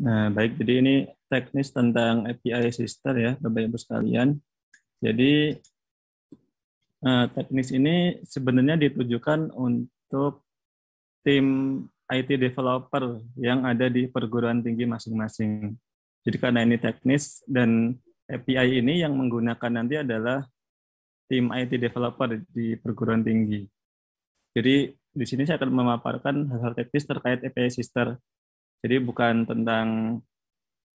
Nah, baik. Jadi ini teknis tentang API sister ya, Bapak-Ibu sekalian. Jadi eh, teknis ini sebenarnya ditujukan untuk tim IT developer yang ada di perguruan tinggi masing-masing. Jadi karena ini teknis dan API ini yang menggunakan nanti adalah tim IT developer di perguruan tinggi. Jadi di sini saya akan memaparkan hal-hal teknis terkait API sister jadi bukan tentang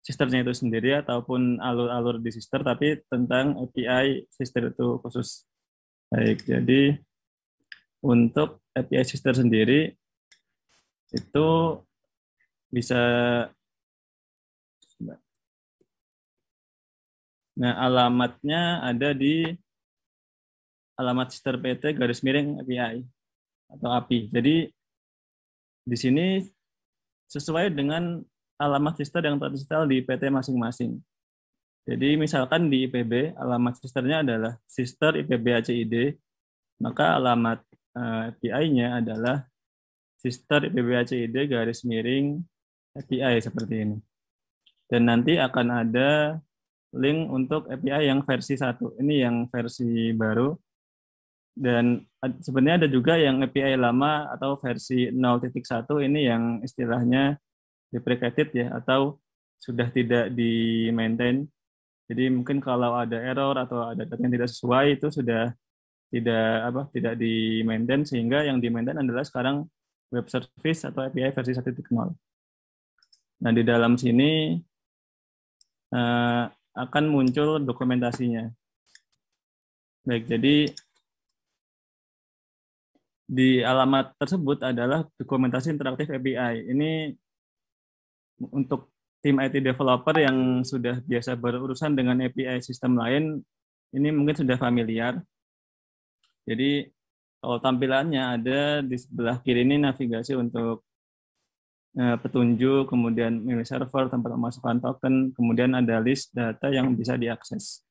sisternya itu sendiri ataupun alur-alur di sister, tapi tentang API sister itu khusus. Baik, jadi untuk API sister sendiri itu bisa Nah, alamatnya ada di alamat sister PT garis miring API atau API. Jadi di sini sesuai dengan alamat sister yang tersetel di PT masing-masing. Jadi misalkan di IPB alamat sisternya adalah sister IPB ACID, maka alamat eh, API-nya adalah sister IPB ACID garis miring API seperti ini. Dan nanti akan ada link untuk API yang versi satu. Ini yang versi baru dan sebenarnya ada juga yang API lama atau versi 0.1 ini yang istilahnya deprecated ya atau sudah tidak di maintain. Jadi mungkin kalau ada error atau ada data yang tidak sesuai itu sudah tidak apa tidak di maintain sehingga yang di maintain adalah sekarang web service atau API versi 1.0. Nah, di dalam sini eh, akan muncul dokumentasinya. Baik, jadi di alamat tersebut adalah dokumentasi interaktif API. Ini untuk tim IT developer yang sudah biasa berurusan dengan API sistem lain, ini mungkin sudah familiar. Jadi kalau tampilannya ada di sebelah kiri ini navigasi untuk eh, petunjuk, kemudian milih server, tempat memasukkan token, kemudian ada list data yang bisa diakses.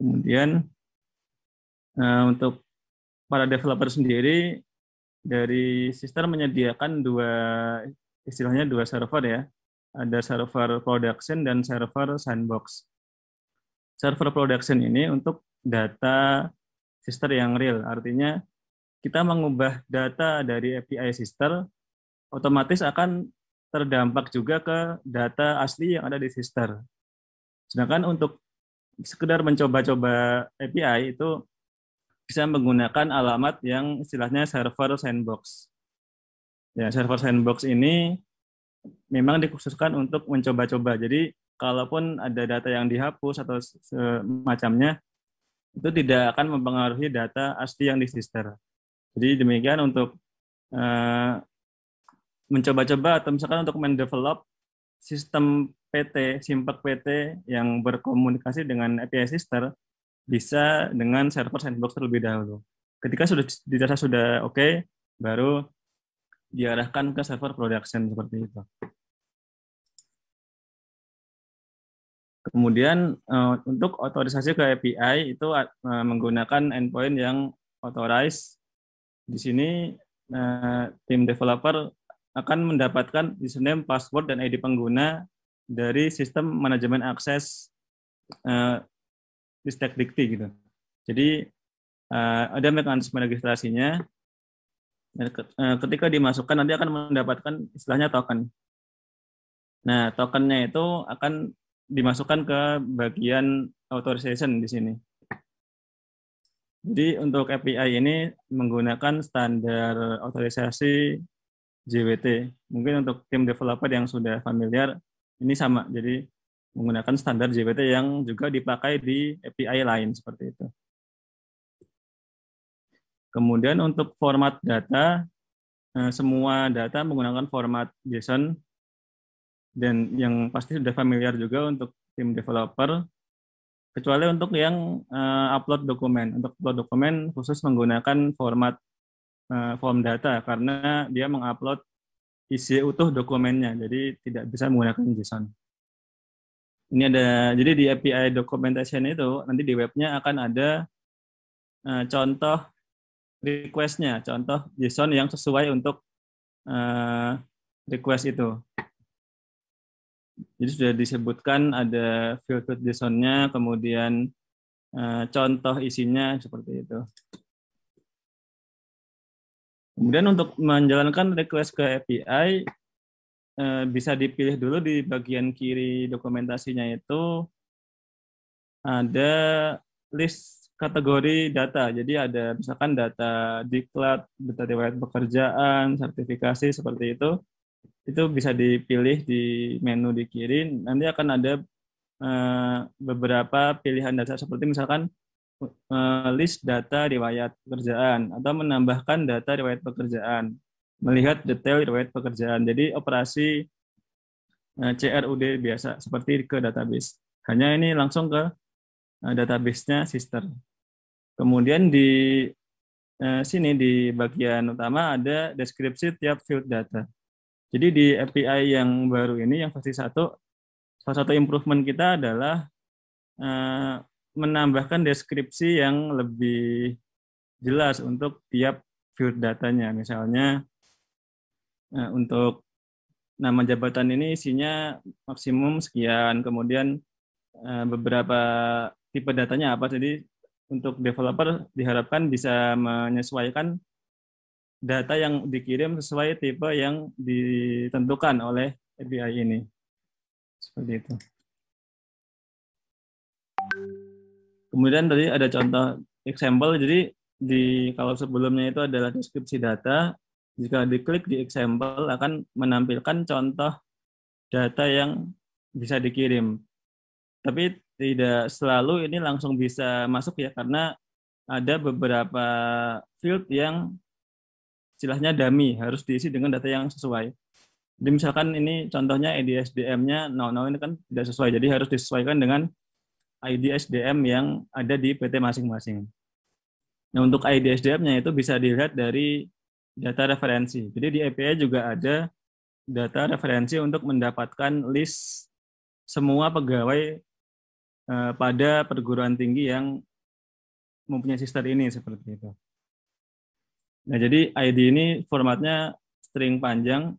Kemudian eh, untuk para developer sendiri dari sister menyediakan dua istilahnya dua server ya. Ada server production dan server sandbox. Server production ini untuk data sister yang real, artinya kita mengubah data dari API sister otomatis akan terdampak juga ke data asli yang ada di sister. Sedangkan untuk sekedar mencoba-coba API itu bisa menggunakan alamat yang istilahnya server sandbox. Ya, server sandbox ini memang dikhususkan untuk mencoba-coba. Jadi, kalaupun ada data yang dihapus atau semacamnya, itu tidak akan mempengaruhi data asli yang di sister. Jadi demikian untuk uh, mencoba-coba atau misalkan untuk mendevelop sistem PT, simpek PT yang berkomunikasi dengan API sister, bisa dengan server sandbox terlebih dahulu. Ketika sudah dirasa sudah oke, okay, baru diarahkan ke server production seperti itu. Kemudian eh, untuk otorisasi ke API itu eh, menggunakan endpoint yang authorized. Di sini eh, tim developer akan mendapatkan username, password, dan ID pengguna dari sistem manajemen akses Ristek Dikti gitu. Jadi uh, ada mekanisme registrasinya. Eh, ketika dimasukkan nanti akan mendapatkan istilahnya token. Nah, tokennya itu akan dimasukkan ke bagian authorization di sini. Jadi untuk API ini menggunakan standar otorisasi JWT. Mungkin untuk tim developer yang sudah familiar, ini sama. Jadi menggunakan standar JWT yang juga dipakai di API lain seperti itu. Kemudian untuk format data, eh, semua data menggunakan format JSON dan yang pasti sudah familiar juga untuk tim developer, kecuali untuk yang eh, upload dokumen. Untuk upload dokumen khusus menggunakan format eh, form data karena dia mengupload isi utuh dokumennya, jadi tidak bisa menggunakan JSON. Ini ada jadi di API documentation itu nanti di webnya akan ada uh, contoh requestnya, contoh JSON yang sesuai untuk uh, request itu. Jadi sudah disebutkan ada field-field JSON-nya, kemudian uh, contoh isinya seperti itu. Kemudian untuk menjalankan request ke API Eh, bisa dipilih dulu di bagian kiri dokumentasinya itu ada list kategori data. Jadi ada misalkan data diklat, data riwayat pekerjaan, sertifikasi seperti itu. Itu bisa dipilih di menu di kiri. Nanti akan ada eh, beberapa pilihan data seperti misalkan eh, list data riwayat pekerjaan atau menambahkan data riwayat pekerjaan melihat detail riwayat pekerjaan. Jadi operasi eh, CRUD biasa seperti ke database. Hanya ini langsung ke eh, database-nya sister. Kemudian di eh, sini di bagian utama ada deskripsi tiap field data. Jadi di API yang baru ini yang versi satu, salah satu improvement kita adalah menambahkan deskripsi yang lebih jelas untuk tiap field datanya. Misalnya Nah, untuk nama jabatan ini isinya maksimum sekian, kemudian eh, beberapa tipe datanya apa. Jadi untuk developer diharapkan bisa menyesuaikan data yang dikirim sesuai tipe yang ditentukan oleh API ini. Seperti itu. Kemudian tadi ada contoh example, jadi di kalau sebelumnya itu adalah deskripsi data, jika diklik di example akan menampilkan contoh data yang bisa dikirim. Tapi tidak selalu ini langsung bisa masuk ya karena ada beberapa field yang istilahnya dummy harus diisi dengan data yang sesuai. Jadi misalkan ini contohnya ID sdm nya 00 ini kan tidak sesuai, jadi harus disesuaikan dengan ID SDM yang ada di PT masing-masing. Nah, untuk ID sdm nya itu bisa dilihat dari data referensi. Jadi di API juga ada data referensi untuk mendapatkan list semua pegawai eh, pada perguruan tinggi yang mempunyai sistem ini seperti itu. Nah, jadi ID ini formatnya string panjang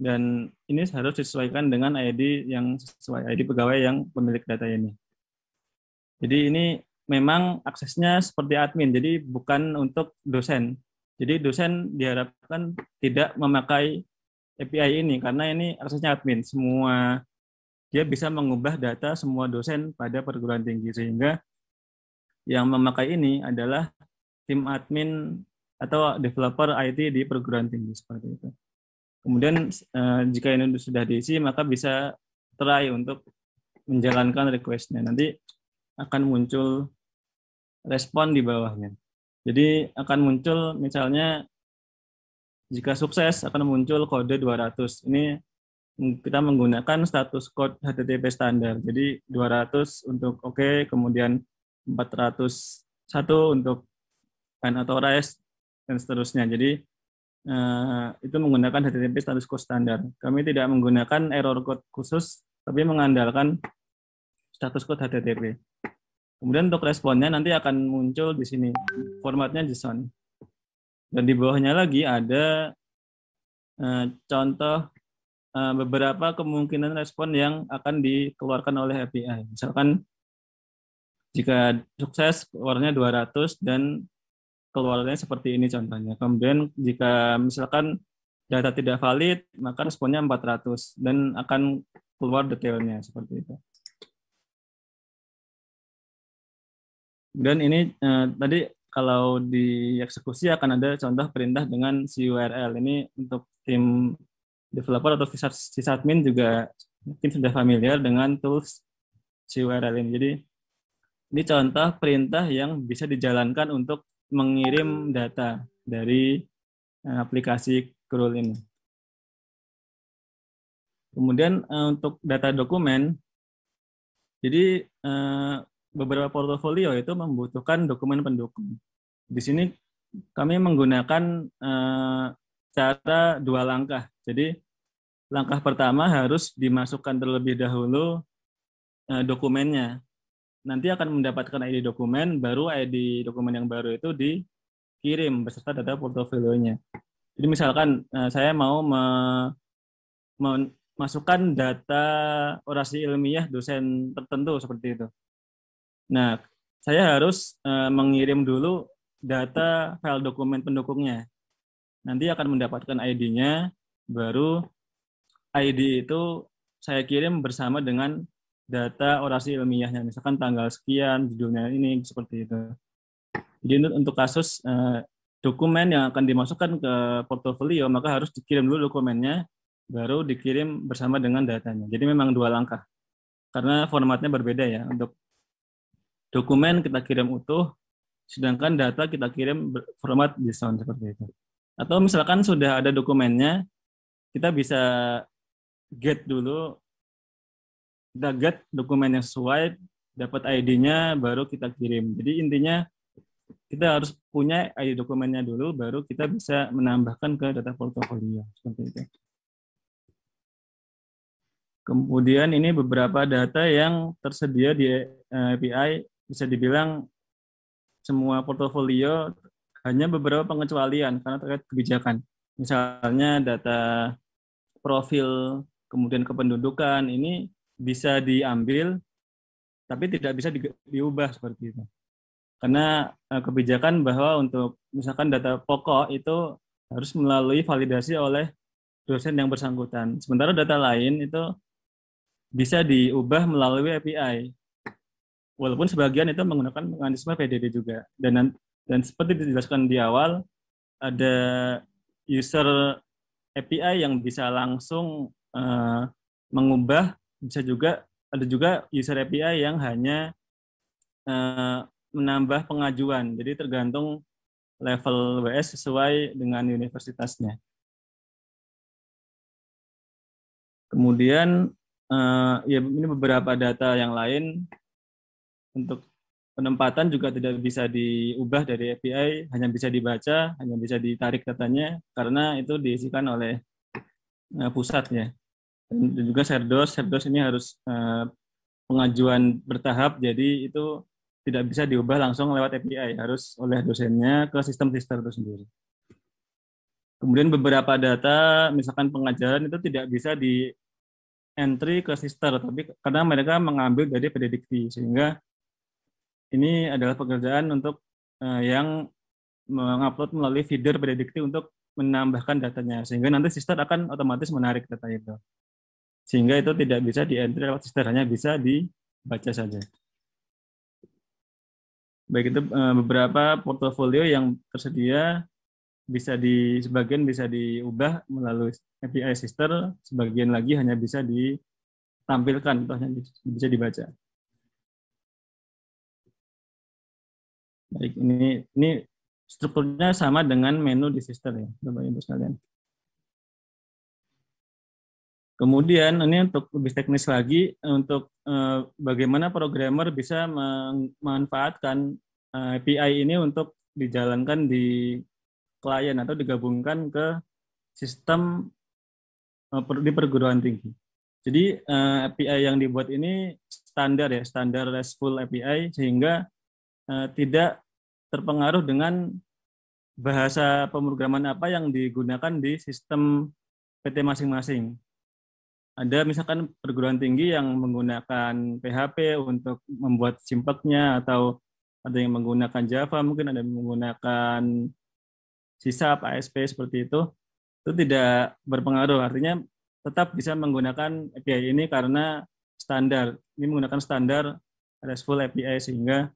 dan ini harus disesuaikan dengan ID yang sesuai ID pegawai yang pemilik data ini. Jadi ini memang aksesnya seperti admin, jadi bukan untuk dosen. Jadi dosen diharapkan tidak memakai API ini karena ini aksesnya admin. Semua dia bisa mengubah data semua dosen pada perguruan tinggi sehingga yang memakai ini adalah tim admin atau developer IT di perguruan tinggi seperti itu. Kemudian eh, jika ini sudah diisi maka bisa try untuk menjalankan requestnya. Nanti akan muncul respon di bawahnya. Jadi akan muncul misalnya jika sukses akan muncul kode 200. Ini kita menggunakan status code HTTP standar. Jadi 200 untuk oke, okay, kemudian 401 untuk kan atau REST dan seterusnya. Jadi eh, itu menggunakan HTTP status code standar. Kami tidak menggunakan error code khusus, tapi mengandalkan status code HTTP. Kemudian untuk responnya nanti akan muncul di sini formatnya JSON. Dan di bawahnya lagi ada eh, contoh eh, beberapa kemungkinan respon yang akan dikeluarkan oleh API. Misalkan jika sukses keluarnya 200 dan keluarnya seperti ini contohnya. Kemudian jika misalkan data tidak valid, maka responnya 400 dan akan keluar detailnya seperti itu. Kemudian ini eh, tadi kalau dieksekusi akan ada contoh perintah dengan CURL. Ini untuk tim developer atau sysadmin juga mungkin sudah familiar dengan tools CURL ini. Jadi ini contoh perintah yang bisa dijalankan untuk mengirim data dari eh, aplikasi Curl ini. Kemudian eh, untuk data dokumen, jadi eh, beberapa portofolio itu membutuhkan dokumen pendukung. Di sini kami menggunakan uh, cara dua langkah. Jadi langkah pertama harus dimasukkan terlebih dahulu uh, dokumennya. Nanti akan mendapatkan ID dokumen, baru ID dokumen yang baru itu dikirim beserta data portofolionya. Jadi misalkan uh, saya mau me, me, masukkan data orasi ilmiah dosen tertentu seperti itu. Nah, saya harus uh, mengirim dulu data file dokumen pendukungnya. Nanti akan mendapatkan ID-nya, baru ID itu saya kirim bersama dengan data orasi ilmiahnya, misalkan tanggal sekian, judulnya ini, seperti itu. Jadi untuk kasus eh, dokumen yang akan dimasukkan ke portofolio, maka harus dikirim dulu dokumennya, baru dikirim bersama dengan datanya. Jadi memang dua langkah. Karena formatnya berbeda ya. Untuk dokumen kita kirim utuh, sedangkan data kita kirim format JSON seperti itu. Atau misalkan sudah ada dokumennya, kita bisa get dulu, kita get dokumen yang sesuai, dapat ID-nya, baru kita kirim. Jadi intinya kita harus punya ID dokumennya dulu, baru kita bisa menambahkan ke data portofolio seperti itu. Kemudian ini beberapa data yang tersedia di eh, API bisa dibilang semua portofolio hanya beberapa pengecualian karena terkait kebijakan. Misalnya data profil kemudian kependudukan ini bisa diambil tapi tidak bisa di, diubah seperti itu. Karena eh, kebijakan bahwa untuk misalkan data pokok itu harus melalui validasi oleh dosen yang bersangkutan. Sementara data lain itu bisa diubah melalui API walaupun sebagian itu menggunakan mekanisme PDD juga. Dan dan seperti dijelaskan di awal, ada user API yang bisa langsung uh, mengubah, bisa juga ada juga user API yang hanya uh, menambah pengajuan. Jadi tergantung level WS sesuai dengan universitasnya. Kemudian uh, ya ini beberapa data yang lain untuk penempatan juga tidak bisa diubah dari API, hanya bisa dibaca, hanya bisa ditarik datanya karena itu diisikan oleh eh, pusatnya. Dan juga Serdos, Serdos ini harus eh, pengajuan bertahap, jadi itu tidak bisa diubah langsung lewat API, harus oleh dosennya ke sistem sister itu sendiri. Kemudian beberapa data, misalkan pengajaran itu tidak bisa di entry ke sister, tapi karena mereka mengambil dari predikti, sehingga ini adalah pekerjaan untuk uh, yang mengupload melalui feeder predikti untuk menambahkan datanya sehingga nanti sistem akan otomatis menarik data itu sehingga itu tidak bisa di entry lewat sister hanya bisa dibaca saja baik itu eh, beberapa portofolio yang tersedia bisa di sebagian bisa diubah melalui API sister sebagian lagi hanya bisa ditampilkan atau hanya bisa dibaca Baik, ini ini strukturnya sama dengan menu di sister ya, Bapak Ibu sekalian. Kemudian ini untuk lebih teknis lagi untuk eh, bagaimana programmer bisa memanfaatkan eh, API ini untuk dijalankan di klien atau digabungkan ke sistem eh, di perguruan tinggi. Jadi eh, API yang dibuat ini standar ya, standar RESTful API sehingga Eh, tidak terpengaruh dengan bahasa pemrograman apa yang digunakan di sistem PT masing-masing. Ada misalkan perguruan tinggi yang menggunakan PHP untuk membuat simpeknya atau ada yang menggunakan Java, mungkin ada yang menggunakan sisa ASP seperti itu. Itu tidak berpengaruh, artinya tetap bisa menggunakan API ini karena standar. Ini menggunakan standar RESTful API sehingga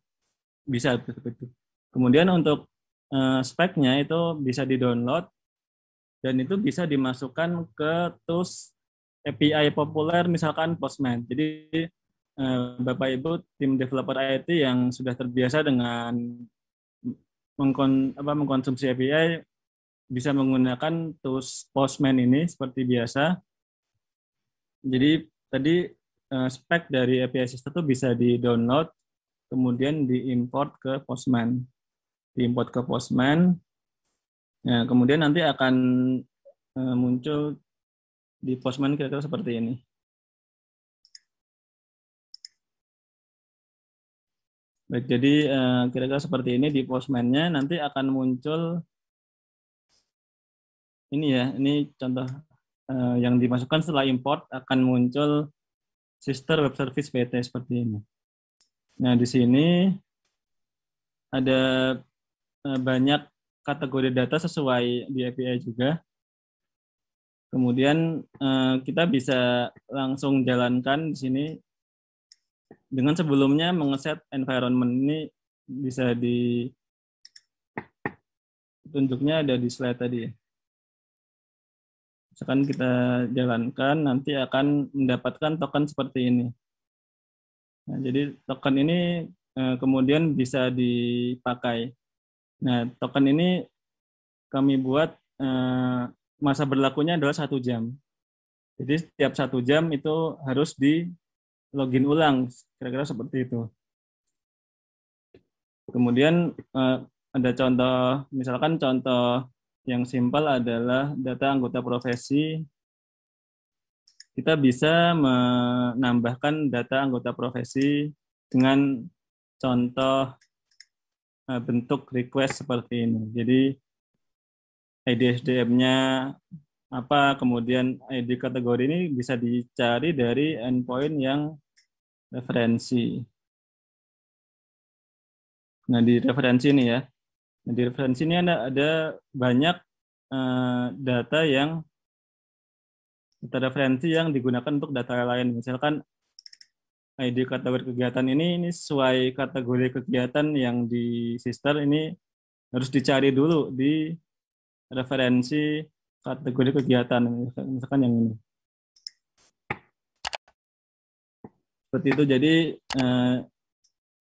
bisa seperti itu. Kemudian untuk uh, speknya itu bisa di-download dan itu bisa dimasukkan ke tools API populer misalkan Postman. Jadi uh, Bapak Ibu tim developer IT yang sudah terbiasa dengan mengkon, apa, mengkonsumsi API bisa menggunakan tools Postman ini seperti biasa. Jadi tadi uh, spek dari API system itu bisa di-download kemudian diimport ke Postman. Diimport ke Postman, nah, kemudian nanti akan e, muncul di Postman kira-kira seperti ini. Baik, jadi e, kira-kira seperti ini di Postman-nya nanti akan muncul ini ya, ini contoh e, yang dimasukkan setelah import akan muncul sister web service PT seperti ini. Nah, di sini ada eh, banyak kategori data sesuai di API juga. Kemudian eh, kita bisa langsung jalankan di sini dengan sebelumnya mengeset environment ini bisa di tunjuknya ada di slide tadi ya misalkan kita jalankan nanti akan mendapatkan token seperti ini. Nah, jadi token ini eh, kemudian bisa dipakai. Nah, token ini kami buat eh, masa berlakunya adalah satu jam. Jadi setiap satu jam itu harus di login ulang, kira-kira seperti itu. Kemudian eh, ada contoh, misalkan contoh yang simpel adalah data anggota profesi kita bisa menambahkan data anggota profesi dengan contoh eh, bentuk request seperti ini. Jadi ID SDM-nya apa, kemudian ID kategori ini bisa dicari dari endpoint yang referensi. Nah, di referensi ini ya. Nah, di referensi ini ada, ada banyak uh, data yang data referensi yang digunakan untuk data lain. Misalkan ID kategori kegiatan ini, ini sesuai kategori kegiatan yang di sister ini harus dicari dulu di referensi kategori kegiatan, misalkan yang ini. Seperti itu, jadi eh,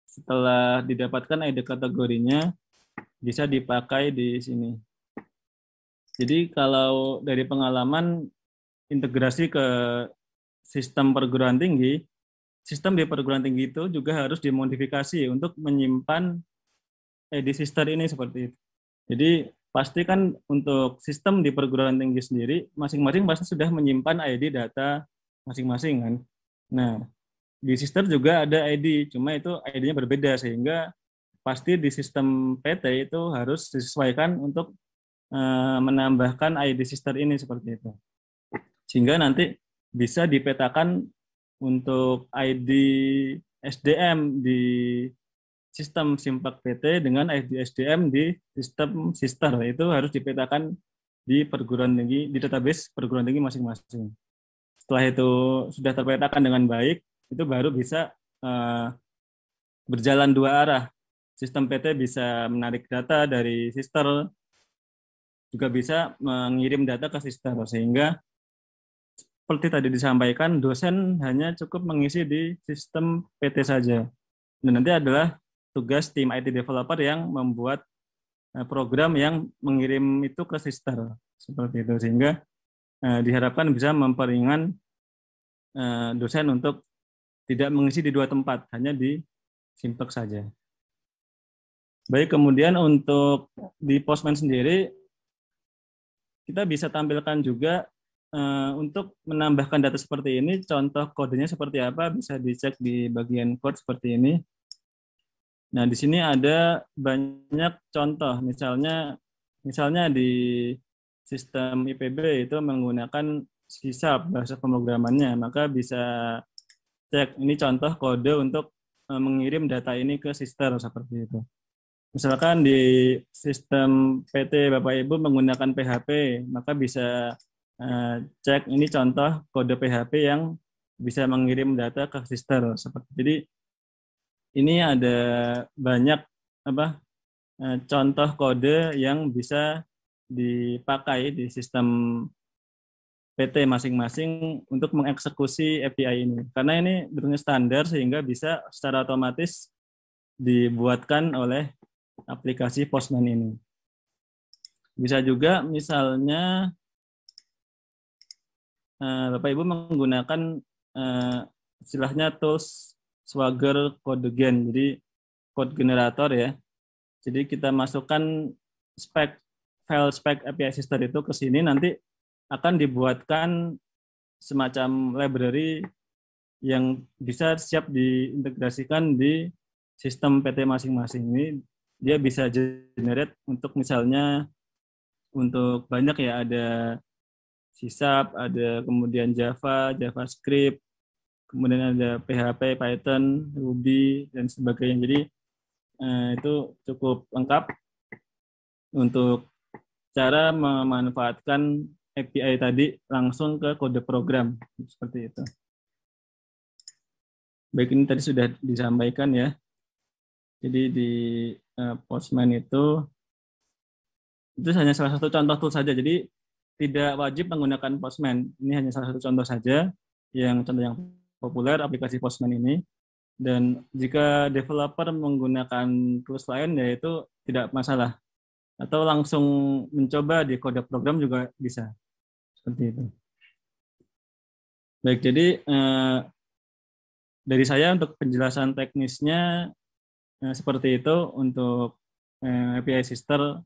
setelah didapatkan ID kategorinya, bisa dipakai di sini. Jadi kalau dari pengalaman integrasi ke sistem perguruan tinggi, sistem di perguruan tinggi itu juga harus dimodifikasi untuk menyimpan eh, ID sister ini seperti itu. Jadi pasti kan untuk sistem di perguruan tinggi sendiri masing-masing pasti sudah menyimpan ID data masing-masing kan. Nah, di sister juga ada ID, cuma itu ID-nya berbeda sehingga pasti di sistem PT itu harus disesuaikan untuk eh, menambahkan ID sister ini seperti itu sehingga nanti bisa dipetakan untuk ID SDM di sistem Simpak PT dengan ID SDM di sistem sister itu harus dipetakan di perguruan tinggi di database perguruan tinggi masing-masing. Setelah itu sudah terpetakan dengan baik, itu baru bisa uh, berjalan dua arah. Sistem PT bisa menarik data dari sister juga bisa mengirim data ke sister sehingga seperti tadi disampaikan, dosen hanya cukup mengisi di sistem PT saja. Dan nanti adalah tugas tim IT developer yang membuat eh, program yang mengirim itu ke sister seperti itu sehingga eh, diharapkan bisa memperingan eh, dosen untuk tidak mengisi di dua tempat hanya di simpek saja. Baik kemudian untuk di postman sendiri kita bisa tampilkan juga Eh, untuk menambahkan data seperti ini, contoh kodenya seperti apa bisa dicek di bagian code seperti ini. Nah, di sini ada banyak contoh, misalnya misalnya di sistem IPB itu menggunakan sisab bahasa pemrogramannya, maka bisa cek ini contoh kode untuk eh, mengirim data ini ke sister seperti itu. Misalkan di sistem PT Bapak Ibu menggunakan PHP, maka bisa Eh, cek ini contoh kode PHP yang bisa mengirim data ke sister seperti jadi ini ada banyak apa eh, contoh kode yang bisa dipakai di sistem PT masing-masing untuk mengeksekusi API ini karena ini bentuknya standar sehingga bisa secara otomatis dibuatkan oleh aplikasi Postman ini bisa juga misalnya Eh, Bapak Ibu menggunakan uh, istilahnya tools Swagger Code Gen, jadi code generator ya. Jadi kita masukkan spek file spek API Sister itu ke sini nanti akan dibuatkan semacam library yang bisa siap diintegrasikan di sistem PT masing-masing ini dia bisa generate untuk misalnya untuk banyak ya ada Sisap ada kemudian Java, JavaScript, kemudian ada PHP, Python, Ruby, dan sebagainya. Jadi eh, itu cukup lengkap untuk cara memanfaatkan API tadi langsung ke kode program seperti itu. Baik ini tadi sudah disampaikan ya. Jadi di eh, Postman itu itu hanya salah satu contoh tool saja. Jadi tidak wajib menggunakan Postman. Ini hanya salah satu contoh saja yang contoh yang populer aplikasi Postman ini. Dan jika developer menggunakan tools lain yaitu tidak masalah atau langsung mencoba di kode program juga bisa seperti itu. Baik, jadi eh, dari saya untuk penjelasan teknisnya eh, seperti itu untuk eh, API Sister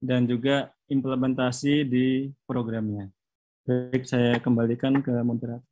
dan juga implementasi di programnya. Baik, saya kembalikan ke moderator.